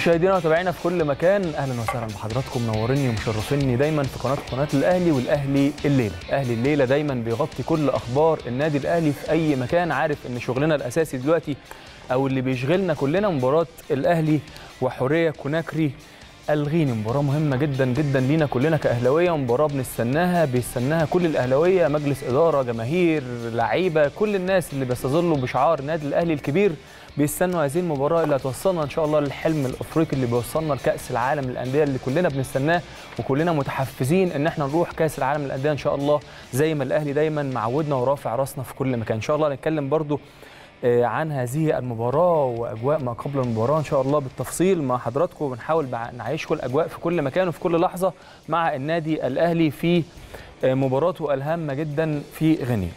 مشاهدينا وتابعينا في كل مكان اهلا وسهلا بحضراتكم منوريني ومشرفيني دايما في قناه قناه الاهلي والاهلي الليله اهلي الليله دايما بيغطي كل اخبار النادي الاهلي في اي مكان عارف ان شغلنا الاساسي دلوقتي او اللي بيشغلنا كلنا مباراه الاهلي وحوريه كوناكري الغيني مباراه مهمه جدا جدا لينا كلنا كاهلاويه مباراه بنستناها بيستناها كل الاهلاويه مجلس اداره جماهير لعيبه كل الناس اللي بيستظلوا بشعار نادي الاهلي الكبير بيستنوا هذه المباراه اللي هتوصلنا ان شاء الله للحلم الافريقي اللي بيوصلنا لكاس العالم للانديه اللي كلنا بنستناه وكلنا متحفزين ان احنا نروح كاس العالم للانديه ان شاء الله زي ما الاهلي دايما معودنا ورافع راسنا في كل مكان ان شاء الله هنتكلم برده آه، عن هذه المباراة وأجواء ما قبل المباراة إن شاء الله بالتفصيل مع حضراتكم بنحاول نعيشكم الأجواء في كل مكان وفي كل لحظة مع النادي الأهلي في آه، مباراته الهامة جدا في غينيا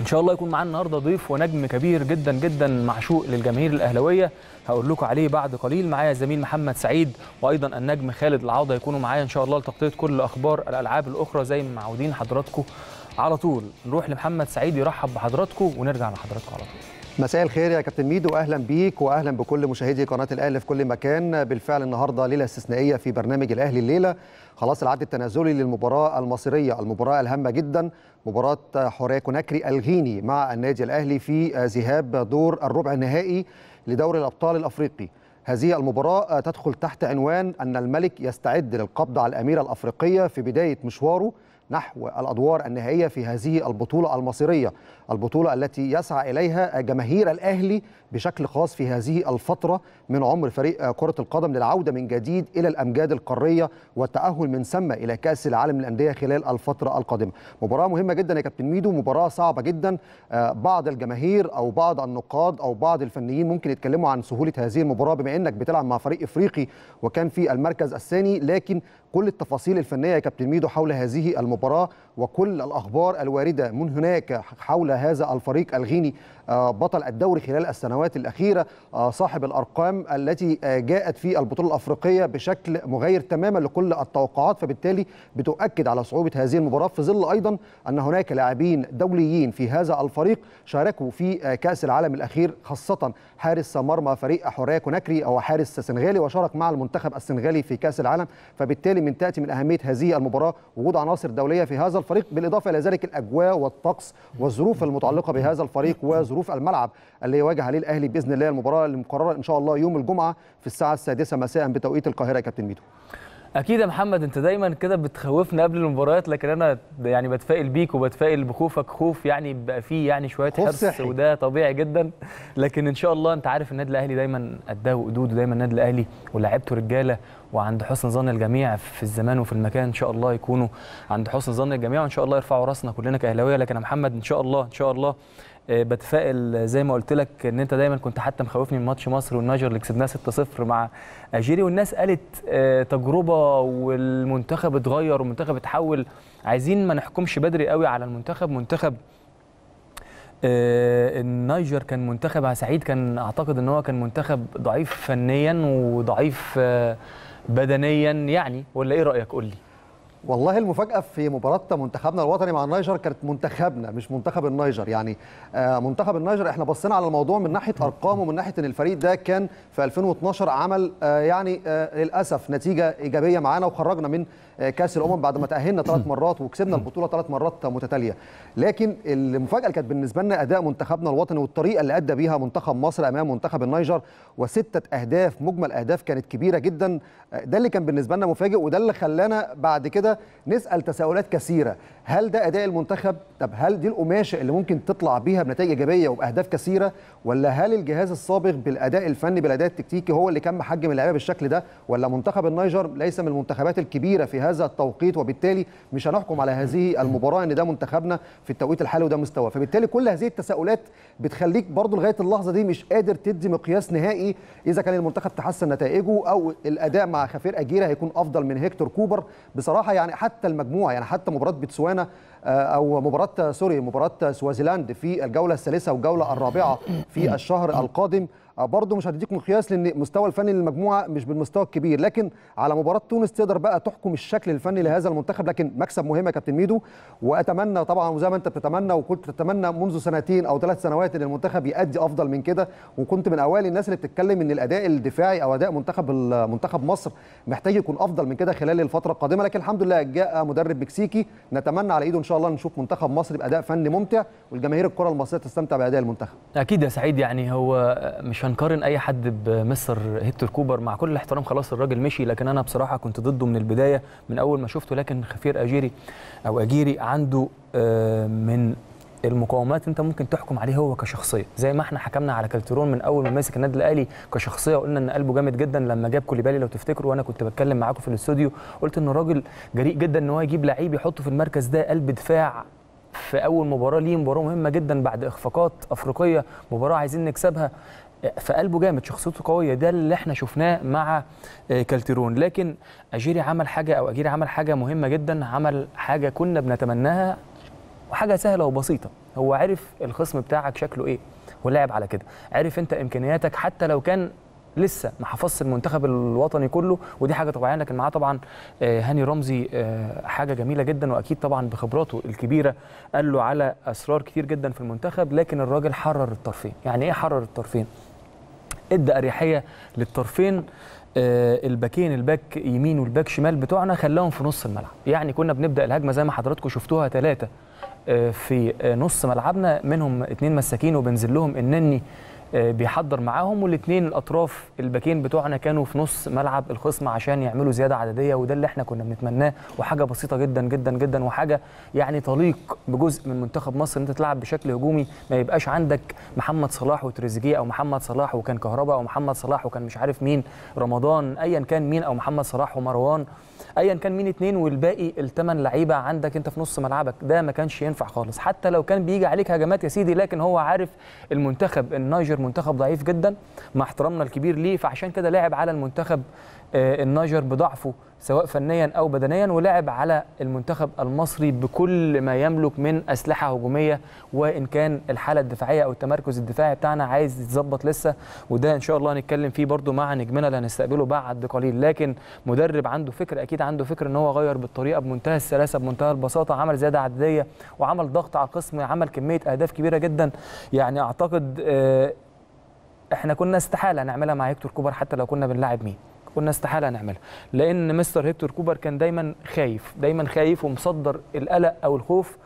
ان شاء الله يكون معانا النهارده ضيف ونجم كبير جدا جدا معشوق للجماهير الاهلاويه هقول لكم عليه بعد قليل معايا زميل محمد سعيد وايضا النجم خالد العوضه يكونوا معايا ان شاء الله لتغطيه كل اخبار الالعاب الاخرى زي ما معودين حضراتكم على طول نروح لمحمد سعيد يرحب بحضراتكم ونرجع لحضراتكم على طول مساء الخير يا كابتن ميدو اهلا بيك واهلا بكل مشاهدي قناه الاهلي في كل مكان بالفعل النهارده ليله استثنائيه في برنامج الاهلي الليله خلاص العد التنازلي للمباراه المصيريه المباراه الهامه جدا مباراه حوريه كوناكري الغيني مع النادي الاهلي في ذهاب دور الربع النهائي لدوري الابطال الافريقي هذه المباراه تدخل تحت عنوان ان الملك يستعد للقبض على الاميره الافريقيه في بدايه مشواره نحو الأدوار النهائية في هذه البطولة المصيرية البطولة التي يسعى إليها جماهير الأهلي بشكل خاص في هذه الفترة من عمر فريق كرة القدم للعودة من جديد إلى الأمجاد القارية والتأهل من ثم إلى كأس العالم للأندية خلال الفترة القادمة مباراة مهمة جدا يا كابتن ميدو مباراة صعبة جدا آه، بعض الجماهير أو بعض النقاد أو بعض الفنيين ممكن يتكلموا عن سهولة هذه المباراة بما أنك بتلعب مع فريق إفريقي وكان في المركز الثاني لكن كل التفاصيل الفنية يا كابتن ميدو حول هذه المباراة وكل الأخبار الواردة من هناك حول هذا الفريق الغيني آه، بطل الدوري خلال السنوات الأخيرة آه، صاحب الأرقام التي آه، جاءت في البطولة الأفريقية بشكل مغاير تماما لكل التوقعات فبالتالي بتؤكد على صعوبة هذه المباراة في ظل أيضا أن هناك لاعبين دوليين في هذا الفريق شاركوا في كأس العالم الأخير خاصة حارس مرمى فريق حورية كوناكري أو حارس سنغالي وشارك مع المنتخب السنغالي في كأس العالم فبالتالي من تأتي من أهمية هذه المباراة وجود عناصر دولية في هذا الفريق بالإضافة إلى ذلك الأجواء والطقس والظروف المتعلقة بهذا الفريق وظروف ظروف الملعب اللي يواجه عليه الاهلي باذن الله المباراه المقرره ان شاء الله يوم الجمعه في الساعه السادسة مساء بتوقيت القاهره يا كابتن ميدو اكيد يا محمد انت دايما كده بتخوفنا قبل المباريات لكن انا يعني بتفائل بيك وبتفائل بخوفك خوف يعني بقى فيه يعني شويه حرص وده طبيعي جدا لكن ان شاء الله انت عارف النادي الاهلي دايما قدها وقدود ودايما النادي الاهلي ولاعيبته رجاله وعند حسن ظن الجميع في الزمان وفي المكان ان شاء الله يكونوا عند حسن ظن الجميع وان شاء الله يرفعوا راسنا كلنا كاهلاويه لكن يا محمد ان شاء الله ان شاء الله آه، بتفائل زي ما قلت لك ان انت دايما كنت حتى مخوفني من ماتش مصر والنيجر اللي كسبناه 6-0 مع اجيري والناس قالت آه، تجربه والمنتخب اتغير والمنتخب اتحول عايزين ما نحكمش بدري قوي على المنتخب منتخب آه، النيجر كان منتخب سعيد كان اعتقد ان هو كان منتخب ضعيف فنيا وضعيف بدنيا يعني ولا ايه رايك قول لي والله المفاجأة في مباراة منتخبنا الوطني مع النيجر كانت منتخبنا مش منتخب النيجر يعني آه، منتخب النيجر احنا بصينا على الموضوع من ناحية أرقام ومن ناحية إن الفريق ده كان في 2012 عمل آه، يعني آه، للأسف نتيجة إيجابية معانا وخرجنا من كأس الأمم بعد ما تأهلنا ثلاث مرات وكسبنا البطولة ثلاث مرات متتالية لكن المفاجأة اللي كانت بالنسبة لنا أداء منتخبنا الوطني والطريقة اللي أدى بيها منتخب مصر أمام منتخب النيجر وستة أهداف مجمل أهداف كانت كبيرة جدا ده اللي كان بالنسبة لنا مفاجئ وده اللي خلانا بعد كده نسال تساؤلات كثيره هل ده اداء المنتخب طب هل دي القماشه اللي ممكن تطلع بيها بنتائج ايجابيه وباهداف كثيره ولا هل الجهاز السابق بالاداء الفني بالاداء التكتيكي هو اللي كان محجم اللعيبه بالشكل ده ولا منتخب النيجر ليس من المنتخبات الكبيره في هذا التوقيت وبالتالي مش هنحكم على هذه المباراه ان ده منتخبنا في التوقيت الحالي وده مستواه فبالتالي كل هذه التساؤلات بتخليك برضو لغايه اللحظه دي مش قادر تدي مقياس نهائي اذا كان المنتخب تحسن نتائجه او الاداء مع خفير اجيره هيكون افضل من هيكتور كوبر بصراحه يعني حتى المجموعه يعني حتى مباراه بتسوانا آه، او مباراه سوري مباراه سوازيلاند في الجوله الثالثه والجوله الرابعه في الشهر القادم آه، برضه مش هتديك مقياس لان المستوى الفني للمجموعه مش بالمستوى الكبير لكن على مباراه تونس تقدر بقى تحكم الشكل الفني لهذا المنتخب لكن مكسب مهم يا كابتن ميدو واتمنى طبعا وزي ما انت بتتمنى وكنت تتمنى منذ سنتين او ثلاث سنوات ان المنتخب يأدي افضل من كده وكنت من اوائل الناس اللي بتتكلم ان الاداء الدفاعي او اداء منتخب منتخب مصر محتاج يكون افضل من كده خلال الفتره القادمه لكن الحمد لله جاء مدرب مكسيكي نتمنى على ايده ان شاء الله نشوف منتخب مصر باداء فني ممتع والجماهير الكره المصريه تستمتع باداء المنتخب اكيد يا سعيد يعني هو مش هنقارن اي حد بمستر هيكتور كوبر مع كل الاحترام خلاص الراجل مشي لكن انا بصراحه كنت ضده من البدايه من اول ما شفته لكن خفير اجيري او اجيري عنده آه، من المقاومات انت ممكن تحكم عليه هو كشخصيه زي ما احنا حكمنا على كالترون من اول ما مسك النادي الاهلي كشخصيه وقلنا ان قلبه جامد جدا لما جاب كوليبالي لو تفتكروا وانا كنت بتكلم معاكم في الاستوديو قلت ان الراجل جريء جدا ان هو يجيب لعيب يحطه في المركز ده قلب دفاع في اول مباراه ليه مباراه مهمه جدا بعد اخفاقات افريقيه مباراه عايزين نكسبها في قلبه جامد شخصيته قويه ده اللي احنا شفناه مع آه، كالتيرون لكن اجيري عمل حاجه او اجيري عمل حاجه مهمه جدا عمل حاجه كنا بنتمناها وحاجه سهله وبسيطه هو عرف الخصم بتاعك شكله ايه ولعب على كده عرف انت امكانياتك حتى لو كان لسه ما حفظش المنتخب الوطني كله ودي حاجه طبيعيه لكن معاه طبعا آه، هاني رمزي آه، حاجه جميله جدا واكيد طبعا بخبراته الكبيره قال له على اسرار كتير جدا في المنتخب لكن الراجل حرر الطرفين يعني ايه حرر الطرفين ادى اريحيه للطرفين آه، الباكين الباك يمين والباك شمال بتوعنا خلاهم في نص الملعب يعني كنا بنبدا الهجمه زي ما حضراتكم شفتوها ثلاثه آه، في نص ملعبنا منهم اتنين مساكين وبنزل لهم النني آه، بيحضر معاهم والاثنين الاطراف الباكين بتوعنا كانوا في نص ملعب الخصم عشان يعملوا زياده عدديه وده اللي احنا كنا بنتمناه وحاجه بسيطه جدا جدا جدا وحاجه يعني تليق بجزء من منتخب مصر ان انت تلعب بشكل هجومي ما يبقاش عندك محمد صلاح وتريزيجيه او محمد صلاح وكان كهربا او محمد صلاح وكان مش عارف مين رمضان ايا كان مين او محمد صلاح ومروان ايا كان مين اتنين والباقي الثمان لعيبه عندك انت في نص ملعبك ده ما كانش ينفع خالص حتى لو كان بيجي عليك هجمات يا سيدي لكن هو عارف المنتخب النيجر منتخب ضعيف جدا مع احترامنا الكبير ليه فعشان كده لعب على المنتخب آه، النيجر بضعفه سواء فنيا او بدنيا ولعب على المنتخب المصري بكل ما يملك من اسلحه هجوميه وان كان الحاله الدفاعيه او التمركز الدفاعي بتاعنا عايز يتظبط لسه وده ان شاء الله هنتكلم فيه برده مع نجمنا اللي هنستقبله بعد قليل لكن مدرب عنده فكر اكيد عنده فكر ان هو غير بالطريقه بمنتهى السلاسه بمنتهى البساطه عمل زياده عدديه وعمل ضغط على القسم عمل كميه اهداف كبيره جدا يعني اعتقد آه، احنا كنا استحاله نعملها مع هيكتور كوبر حتى لو كنا بنلاعب مين قلنا استحاله نعملها لان مستر هيكتور كوبر كان دايما خايف دايما خايف ومصدر القلق او الخوف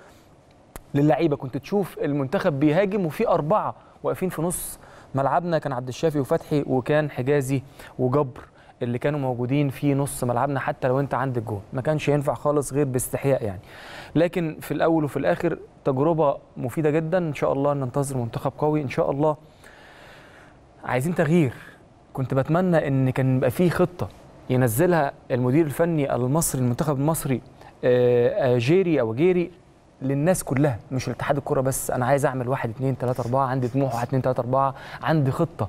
للعيبه كنت تشوف المنتخب بيهاجم وفي اربعه واقفين في نص ملعبنا كان عبد الشافي وفتحي وكان حجازي وجبر اللي كانوا موجودين في نص ملعبنا حتى لو انت عندك الجول ما كانش ينفع خالص غير باستحياء يعني لكن في الاول وفي الاخر تجربه مفيده جدا ان شاء الله ننتظر منتخب قوي ان شاء الله عايزين تغيير كنت بتمنى ان كان يبقى فيه خطه ينزلها المدير الفني المصري المنتخب المصري آه، آه، جيري او جيري للناس كلها مش لاتحاد الكره بس انا عايز اعمل 1 2 3 4 عندي طموح 1 2 3 4 عندي خطه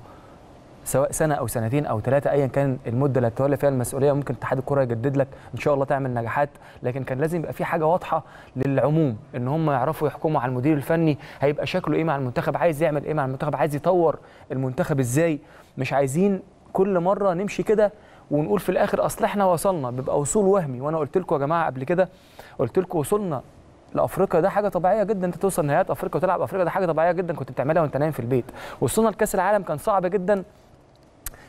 سواء سنه او سنتين او ثلاثه ايا كان المده اللي هتولى فيها المسؤوليه ممكن اتحاد الكره يجدد لك ان شاء الله تعمل نجاحات لكن كان لازم يبقى في حاجه واضحه للعموم ان هم يعرفوا يحكموا على المدير الفني هيبقى شكله ايه مع المنتخب عايز يعمل ايه مع المنتخب عايز يطور المنتخب ازاي مش عايزين كل مره نمشي كده ونقول في الاخر اصل احنا وصلنا بيبقى وصول وهمي وانا قلت لكم يا جماعه قبل كده قلت لكم وصلنا لافريقيا ده حاجه طبيعيه جدا انت توصل نهائيات افريقيا وتلعب افريقيا ده حاجه طبيعيه جدا كنت بتعملها وانت نايم في البيت وصلنا لكاس العالم كان صعب جدا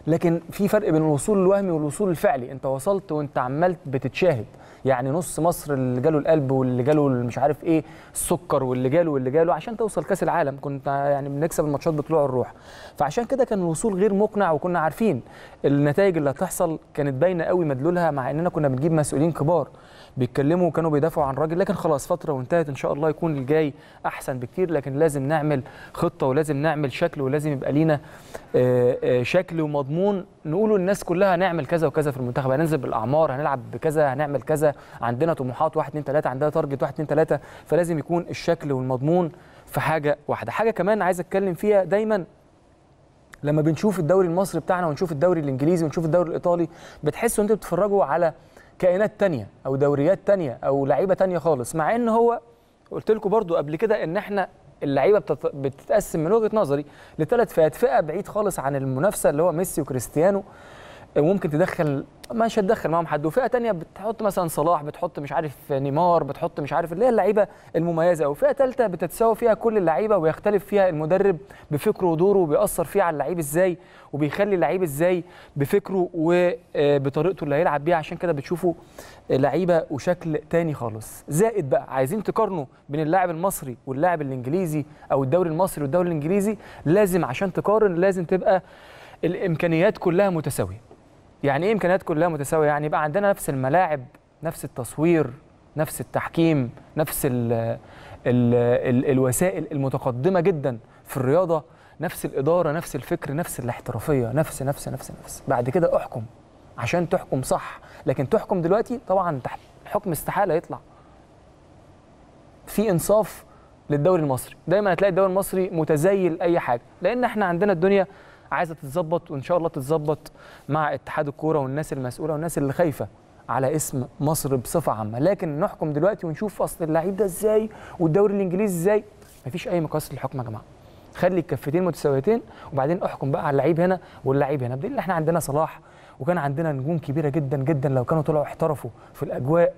لكن في فرق بين الوصول الوهمي والوصول الفعلي انت وصلت وانت عمال بتتشاهد يعني نص مصر اللي جاله القلب واللي جاله مش عارف ايه السكر واللي جاله واللي جاله عشان توصل كاس العالم كنت يعني بنكسب الماتشات بطلوع الروح فعشان كده كان الوصول غير مقنع وكنا عارفين النتائج اللي هتحصل كانت باينه قوي مدلولها مع اننا كنا بنجيب مسؤولين كبار بيتكلموا وكانوا بيدافعوا عن راجل لكن خلاص فتره وانتهت ان شاء الله يكون الجاي احسن بكتير لكن لازم نعمل خطه ولازم نعمل شكل ولازم يبقى لينا آه، آه، شكل ومضمون مضمون نقوله للناس كلها هنعمل كذا وكذا في المنتخب هننزل بالاعمار هنلعب بكذا هنعمل كذا عندنا طموحات 1 2 3 عندنا تارجت 1 2 3 فلازم يكون الشكل والمضمون في حاجه واحده حاجه كمان عايز اتكلم فيها دايما لما بنشوف الدوري المصري بتاعنا ونشوف الدوري الانجليزي ونشوف الدوري الايطالي بتحسوا انتوا بتتفرجوا على كائنات تانية او دوريات تانية او لعيبه تانية خالص مع ان هو قلت لكم برضو قبل كده ان احنا اللعيبه بتتقسم من وجهه نظري لثلاث فئات فئه بعيد خالص عن المنافسه اللي هو ميسي وكريستيانو وممكن تدخل مش هتدخل معاهم حد وفئه تانية بتحط مثلا صلاح بتحط مش عارف نيمار بتحط مش عارف اللي هي اللعيبه المميزه وفئه ثالثه بتتساوى فيها كل اللعيبه ويختلف فيها المدرب بفكره ودوره وبيأثر فيه على اللعيب ازاي وبيخلي اللعيب ازاي بفكره وبطريقته اللي هيلعب بيها عشان كده بتشوفوا لعيبه وشكل تاني خالص زائد بقى عايزين تقارنوا بين اللاعب المصري واللاعب الانجليزي او الدوري المصري والدوري الانجليزي لازم عشان تقارن لازم تبقى الامكانيات كلها متساويه يعني ايه امكانيات كلها متساويه يعني يبقى عندنا نفس الملاعب نفس التصوير نفس التحكيم نفس الـ الـ الـ الوسائل المتقدمه جدا في الرياضه نفس الاداره نفس الفكر نفس الاحترافيه نفس نفس نفس نفس بعد كده احكم عشان تحكم صح لكن تحكم دلوقتي طبعا تحت حكم استحاله يطلع في انصاف للدوري المصري دايما هتلاقي الدوري المصري متزيل اي حاجه لان احنا عندنا الدنيا عايزه تتظبط وان شاء الله تتظبط مع اتحاد الكوره والناس المسؤوله والناس اللي خايفه على اسم مصر بصفه عامه لكن نحكم دلوقتي ونشوف اصل اللعيب ده ازاي والدوري الانجليزي ازاي مفيش اي مقاس للحكم يا جماعه خلي الكفتين متساويتين وبعدين احكم بقى على اللعيب هنا واللعيب هنا بدليل احنا عندنا صلاح وكان عندنا نجوم كبيره جدا جدا لو كانوا طلعوا احترفوا في الاجواء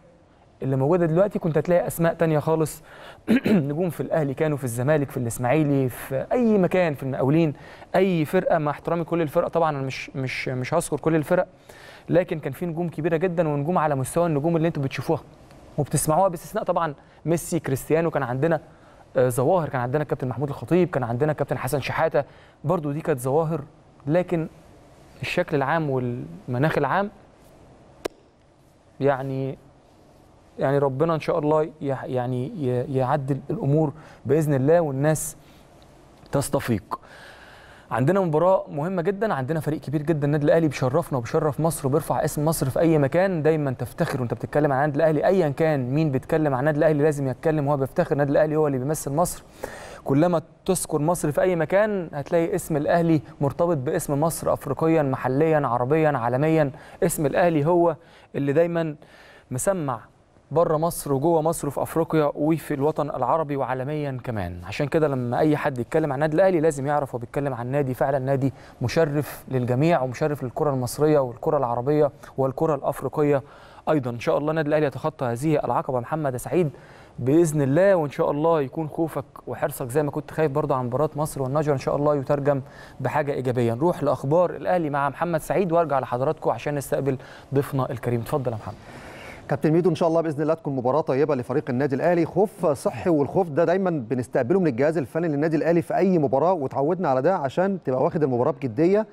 اللي موجوده دلوقتي كنت هتلاقي اسماء تانية خالص نجوم في الاهلي كانوا في الزمالك في الاسماعيلي في اي مكان في المقاولين اي فرقه مع احترامي كل الفرق طبعا انا مش مش مش هذكر كل الفرق لكن كان في نجوم كبيره جدا ونجوم على مستوى النجوم اللي انتم بتشوفوها وبتسمعوها باستثناء طبعا ميسي كريستيانو كان عندنا آه، ظواهر كان عندنا كابتن محمود الخطيب كان عندنا كابتن حسن شحاته برضو دي كانت ظواهر لكن الشكل العام والمناخ العام يعني يعني ربنا ان شاء الله يعني يعدل الامور باذن الله والناس تستفيق عندنا مباراة مهمة جدا عندنا فريق كبير جدا النادي الأهلي بيشرفنا وبيشرف مصر وبيرفع اسم مصر في أي مكان دايما تفتخر وأنت بتتكلم عن النادي الأهلي أيا كان مين بيتكلم عن النادي الأهلي لازم يتكلم وهو بيفتخر النادي الأهلي هو اللي بيمثل مصر كلما تذكر مصر في أي مكان هتلاقي اسم الأهلي مرتبط باسم مصر أفريقيا محليا عربيا عالميا اسم الأهلي هو اللي دايما مسمع بره مصر وجوه مصر وفي افريقيا وفي الوطن العربي وعالميا كمان عشان كده لما اي حد يتكلم عن النادي الاهلي لازم يعرف هو بيتكلم عن نادي فعلا نادي مشرف للجميع ومشرف للكره المصريه والكره العربيه والكره الافريقيه ايضا ان شاء الله النادي الاهلي يتخطى هذه العقبه محمد سعيد باذن الله وان شاء الله يكون خوفك وحرصك زي ما كنت خايف برضه عن مباراه مصر والنجر ان شاء الله يترجم بحاجه ايجابيه نروح لاخبار الاهلي مع محمد سعيد وارجع لحضراتكم عشان نستقبل ضيفنا الكريم اتفضل يا محمد كابتن ميدو ان شاء الله باذن الله تكون مباراه طيبه لفريق النادي الاهلي خوف صحي والخوف ده دايما بنستقبله من الجهاز الفني للنادي الاهلي في اي مباراه وتعودنا على ده عشان تبقى واخد المباراه بجديه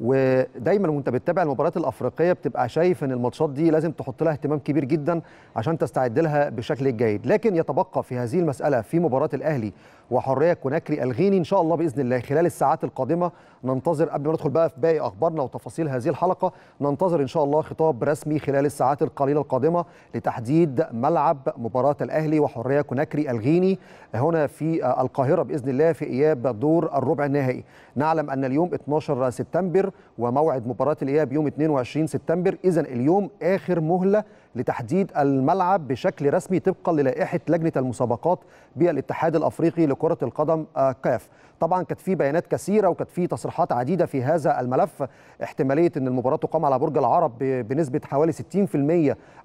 ودايما وانت بتتابع المباريات الافريقيه بتبقى شايف ان الماتشات دي لازم تحط لها اهتمام كبير جدا عشان تستعد لها بشكل الجيد لكن يتبقى في هذه المساله في مباراه الاهلي وحريه كوناكري الغيني ان شاء الله باذن الله خلال الساعات القادمه ننتظر قبل ما ندخل بقى في باقي اخبارنا وتفاصيل هذه الحلقه ننتظر ان شاء الله خطاب رسمي خلال الساعات القليله القادمه لتحديد ملعب مباراه الاهلي وحريه كوناكري الغيني هنا في القاهره باذن الله في اياب دور الربع النهائي نعلم ان اليوم 12 سبتمبر سبتمبر وموعد مباراه الاياب يوم 22 سبتمبر اذا اليوم اخر مهله لتحديد الملعب بشكل رسمي طبقا للائحه لجنه المسابقات بالاتحاد الافريقي لكره القدم آه، كاف طبعا كانت في بيانات كثيره وكانت في تصريحات عديده في هذا الملف احتماليه ان المباراه تقام على برج العرب بنسبه حوالي 60%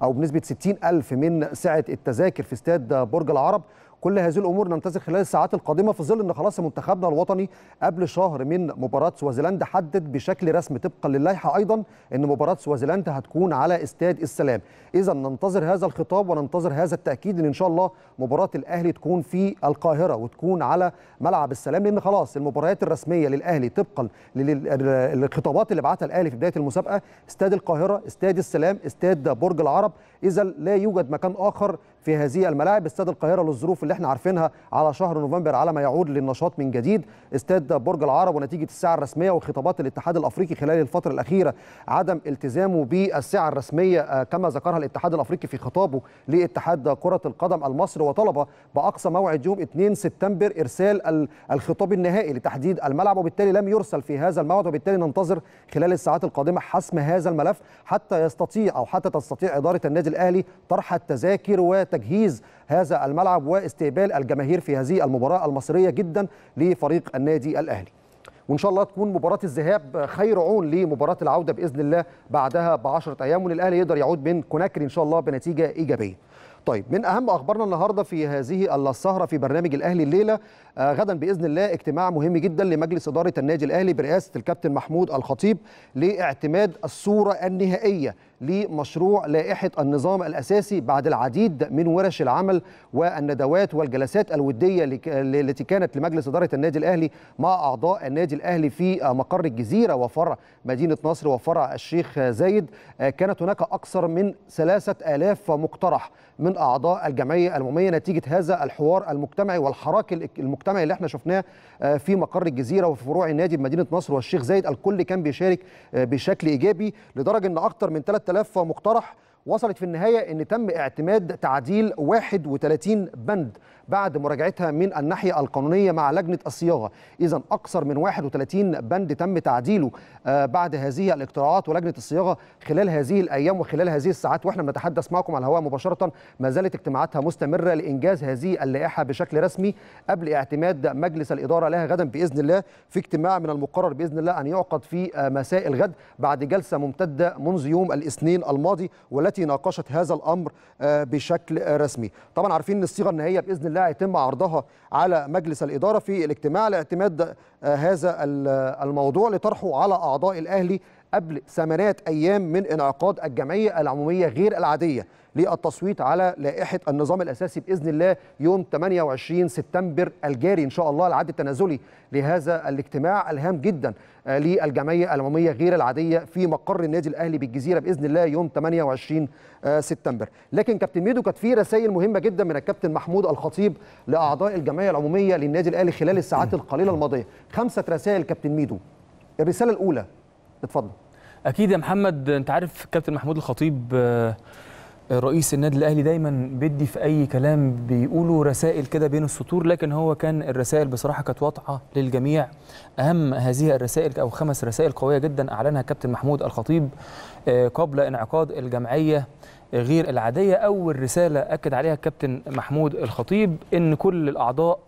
او بنسبه 60 ألف من سعه التذاكر في استاد برج العرب كل هذه الامور ننتظر خلال الساعات القادمه في ظل ان خلاص منتخبنا الوطني قبل شهر من مباراه سوازيلاند حدد بشكل رسمي طبقا للائحه ايضا ان مباراه سوازيلاند هتكون على استاد السلام اذا ننتظر هذا الخطاب وننتظر هذا التاكيد ان ان شاء الله مباراه الاهلي تكون في القاهره وتكون على ملعب السلام لان خلاص المباريات الرسميه للاهلي طبقا للخطابات اللي بعتها الاهلي في بدايه المسابقه استاد القاهره استاد السلام استاد برج العرب اذا لا يوجد مكان اخر في هذه الملاعب استاد القاهرة للظروف اللي احنا عارفينها على شهر نوفمبر على ما يعود للنشاط من جديد استاد برج العرب ونتيجة الساعة الرسمية وخطابات الاتحاد الأفريقي خلال الفترة الأخيرة عدم التزامه بالسعه الرسمية آه، كما ذكرها الاتحاد الأفريقي في خطابه لاتحاد كرة القدم المصري وطلب بأقصى موعد يوم 2 سبتمبر إرسال الخطاب النهائي لتحديد الملعب وبالتالي لم يرسل في هذا الموعد وبالتالي ننتظر خلال الساعات القادمة حسم هذا الملف حتى يستطيع أو حتى تستطيع إدارة النادي الأهلي طرح التذاكر تجهيز هذا الملعب واستقبال الجماهير في هذه المباراه المصريه جدا لفريق النادي الاهلي وان شاء الله تكون مباراه الذهاب خير عون لمباراه العوده باذن الله بعدها ب 10 ايام والاهلي يقدر يعود من كوناكري ان شاء الله بنتيجه ايجابيه طيب من اهم اخبارنا النهارده في هذه السهره في برنامج الاهلي الليله آه، غدا باذن الله اجتماع مهم جدا لمجلس اداره النادي الاهلي برئاسه الكابتن محمود الخطيب لاعتماد الصوره النهائيه لمشروع لائحة النظام الأساسي بعد العديد من ورش العمل والندوات والجلسات الودية التي كانت لمجلس إدارة النادي الأهلي مع أعضاء النادي الأهلي في مقر الجزيرة وفرع مدينة نصر وفرع الشيخ زايد كانت هناك أكثر من 3000 مقترح من أعضاء الجمعية العمومية نتيجة هذا الحوار المجتمعي والحراك المجتمعي اللي احنا شفناه آه، في مقر الجزيرة وفي فروع النادي بمدينة نصر والشيخ زايد الكل كان بيشارك آه، بشكل إيجابي لدرجة أن أكثر من ثلاثة 3000 مقترح وصلت في النهاية أن تم اعتماد تعديل 31 بند بعد مراجعتها من الناحية القانونية مع لجنة الصياغة إذا أكثر من 31 بند تم تعديله آه، بعد هذه الاقتراعات ولجنة الصياغة خلال هذه الأيام وخلال هذه الساعات وإحنا بنتحدث معكم على الهواء مباشرة ما زالت اجتماعاتها مستمرة لإنجاز هذه اللائحة بشكل رسمي قبل اعتماد مجلس الإدارة لها غدا بإذن الله في اجتماع من المقرر بإذن الله أن يعقد في آه، مساء الغد بعد جلسة ممتدة منذ يوم الاثنين الماضي والتي التي ناقشت هذا الامر آه، بشكل رسمي طبعا عارفين ان الصيغه النهائيه باذن الله هيتم عرضها على مجلس الاداره في الاجتماع لاعتماد آه، هذا الموضوع لطرحه على اعضاء الاهلي قبل ثمانيه أيام من انعقاد الجمعية العمومية غير العادية للتصويت على لائحة النظام الأساسي بإذن الله يوم 28 سبتمبر الجاري إن شاء الله العد التنازلي لهذا الاجتماع الهام جدا آه، للجمعية العمومية غير العادية في مقر النادي الأهلي بالجزيرة بإذن الله يوم 28 آه، سبتمبر لكن كابتن ميدو كانت في رسائل مهمة جدا من الكابتن محمود الخطيب لأعضاء الجمعية العمومية للنادي الأهلي خلال الساعات القليلة الماضية خمسة رسائل كابتن ميدو الرسالة الأولى اتفضل اكيد يا محمد انت عارف كابتن محمود الخطيب آه، رئيس النادي الاهلي دايما بيدي في اي كلام بيقولوا رسائل كده بين السطور لكن هو كان الرسائل بصراحه كانت واضحه للجميع اهم هذه الرسائل او خمس رسائل قويه جدا اعلنها كابتن محمود الخطيب آه، قبل انعقاد الجمعيه غير العاديه اول رساله اكد عليها الكابتن محمود الخطيب ان كل الاعضاء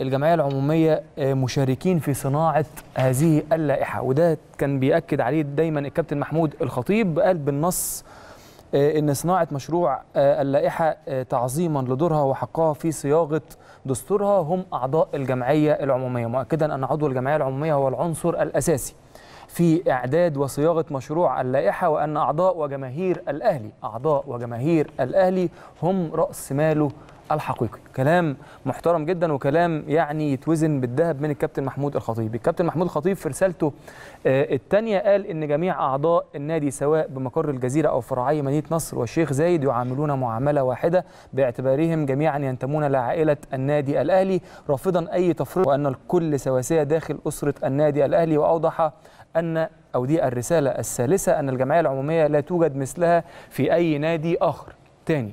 الجمعيه العموميه آه، مشاركين في صناعه هذه اللائحه وده كان بياكد عليه دايما الكابتن محمود الخطيب قال بالنص آه، ان صناعه مشروع آه، اللائحه تعظيما لدورها وحقها في صياغه دستورها هم اعضاء الجمعيه العموميه مؤكدا ان عضو الجمعيه العموميه هو العنصر الاساسي في إعداد وصياغة مشروع اللائحة وأن أعضاء وجماهير الأهلي أعضاء وجماهير الأهلي هم رأس ماله الحقيقي كلام محترم جدا وكلام يعني يتوزن بالذهب من الكابتن محمود الخطيب الكابتن محمود الخطيب في رسالته آه، الثانيه قال ان جميع اعضاء النادي سواء بمقر الجزيره او فرعي مدينه نصر والشيخ زايد يعاملون معامله واحده باعتبارهم جميعا ينتمون لعائله النادي الاهلي رافضا اي تفريق وان الكل سواسيه داخل اسره النادي الاهلي واوضح أن أو دي الرسالة الثالثة أن الجمعية العمومية لا توجد مثلها في أي نادي آخر تاني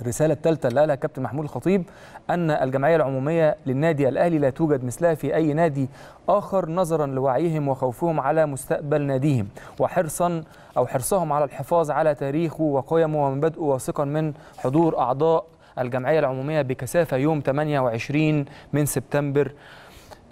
الرسالة الثالثة اللي قالها كابتن محمود الخطيب أن الجمعية العمومية للنادي الأهلي لا توجد مثلها في أي نادي آخر نظرا لوعيهم وخوفهم على مستقبل ناديهم وحرصا أو حرصهم على الحفاظ على تاريخه وقيمه ومبادئه واثقا من حضور أعضاء الجمعية العمومية بكثافة يوم 28 من سبتمبر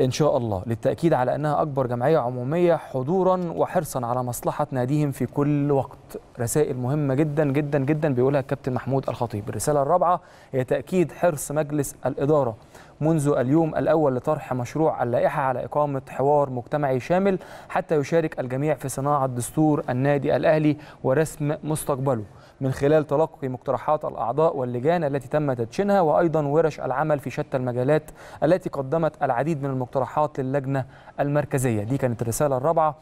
إن شاء الله للتأكيد على أنها أكبر جمعية عمومية حضورا وحرصا على مصلحة ناديهم في كل وقت رسائل مهمة جدا جدا جدا بيقولها الكابتن محمود الخطيب الرسالة الرابعة هي تأكيد حرص مجلس الإدارة منذ اليوم الأول لطرح مشروع اللائحة على إقامة حوار مجتمعي شامل حتى يشارك الجميع في صناعة دستور النادي الأهلي ورسم مستقبله من خلال تلقي مقترحات الأعضاء واللجان التي تم تدشينها وأيضا ورش العمل في شتى المجالات التي قدمت العديد من المقترحات للجنة المركزية دي كانت الرسالة الرابعة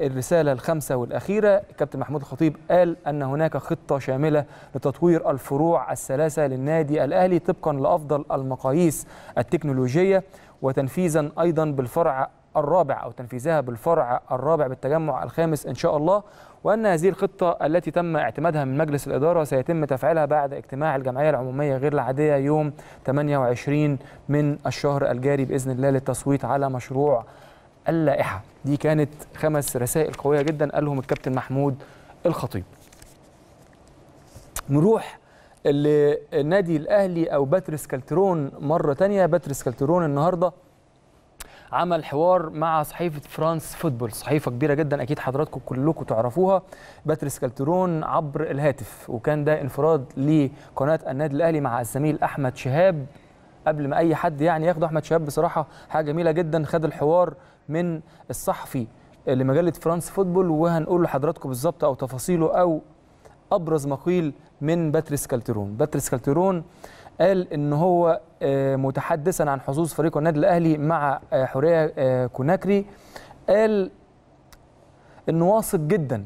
الرسالة الخامسة والأخيرة كابتن محمود الخطيب قال أن هناك خطة شاملة لتطوير الفروع الثلاثة للنادي الأهلي طبقا لأفضل المقاييس التكنولوجية وتنفيذا أيضا بالفرع الرابع أو تنفيذها بالفرع الرابع بالتجمع الخامس إن شاء الله وأن هذه الخطة التي تم اعتمادها من مجلس الإدارة سيتم تفعيلها بعد اجتماع الجمعية العمومية غير العادية يوم 28 من الشهر الجاري بإذن الله للتصويت على مشروع اللائحة دي كانت خمس رسائل قوية جدا قالهم الكابتن محمود الخطيب نروح لنادي الأهلي أو باتريس كالترون مرة تانية باتريس كالترون النهاردة عمل حوار مع صحيفه فرانس فوتبول صحيفه كبيره جدا اكيد حضراتكم كلكم تعرفوها باتريس كالترون عبر الهاتف وكان ده انفراد لقناه النادي الاهلي مع الزميل احمد شهاب قبل ما اي حد يعني ياخده احمد شهاب بصراحه حاجه جميله جدا خد الحوار من الصحفي لمجله فرانس فوتبول وهنقول لحضراتكم بالظبط او تفاصيله او ابرز مقيل من باتريس كالترون باتريس كالترون قال ان هو آه، متحدثا عن حظوظ فريق النادي الاهلي مع آه، حوريه آه، كوناكري قال انه واثق جدا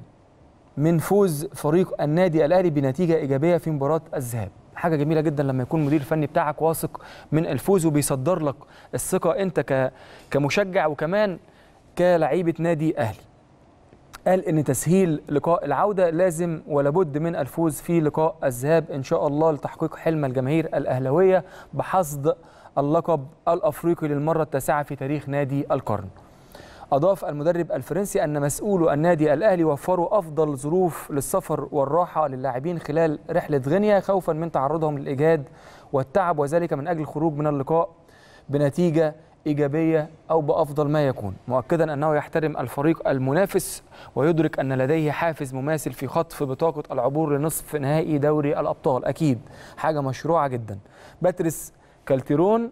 من فوز فريق النادي الاهلي بنتيجه ايجابيه في مباراه الذهاب حاجه جميله جدا لما يكون المدير الفني بتاعك واثق من الفوز وبيصدر لك الثقه انت كمشجع وكمان كلعيبه نادي اهلي قال ان تسهيل لقاء العوده لازم ولابد من الفوز في لقاء الذهاب ان شاء الله لتحقيق حلم الجماهير الاهلاويه بحصد اللقب الافريقي للمره التاسعه في تاريخ نادي القرن. أضاف المدرب الفرنسي أن مسؤول النادي الأهلي وفروا أفضل ظروف للسفر والراحة للاعبين خلال رحلة غينيا خوفا من تعرضهم للإجهاد والتعب وذلك من أجل الخروج من اللقاء بنتيجة إيجابية أو بأفضل ما يكون مؤكدا أنه يحترم الفريق المنافس ويدرك أن لديه حافز مماثل في خطف بطاقة العبور لنصف نهائي دوري الأبطال أكيد حاجة مشروعة جدا باتريس كالتيرون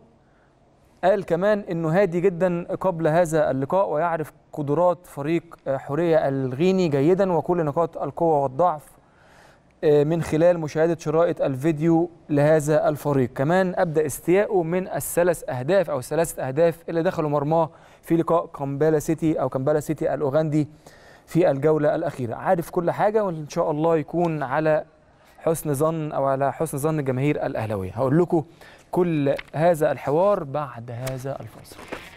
قال كمان انه هادي جدا قبل هذا اللقاء ويعرف قدرات فريق حوريه الغيني جيدا وكل نقاط القوه والضعف آه، من خلال مشاهدة شرائط الفيديو لهذا الفريق كمان أبدأ استياءه من الثلاث أهداف أو ثلاثة أهداف اللي دخلوا مرماه في لقاء كامبالا سيتي أو كامبالا سيتي الأوغندي في الجولة الأخيرة عارف كل حاجة وإن شاء الله يكون على حسن ظن أو على حسن ظن جماهير الأهلاوية هقول لكم كل هذا الحوار بعد هذا الفاصل